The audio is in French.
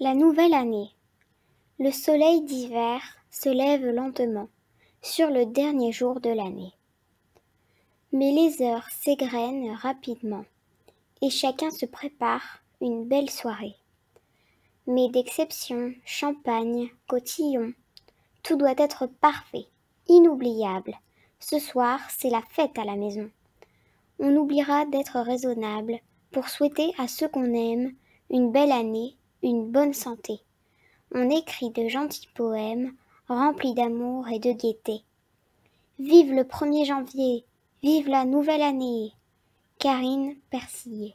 La nouvelle année. Le soleil d'hiver se lève lentement sur le dernier jour de l'année. Mais les heures s'égrènent rapidement et chacun se prépare une belle soirée. Mais d'exception, champagne, cotillon, tout doit être parfait, inoubliable. Ce soir, c'est la fête à la maison. On oubliera d'être raisonnable pour souhaiter à ceux qu'on aime une belle année une bonne santé. On écrit de gentils poèmes remplis d'amour et de gaieté. Vive le 1er janvier, vive la nouvelle année. Karine Persillé.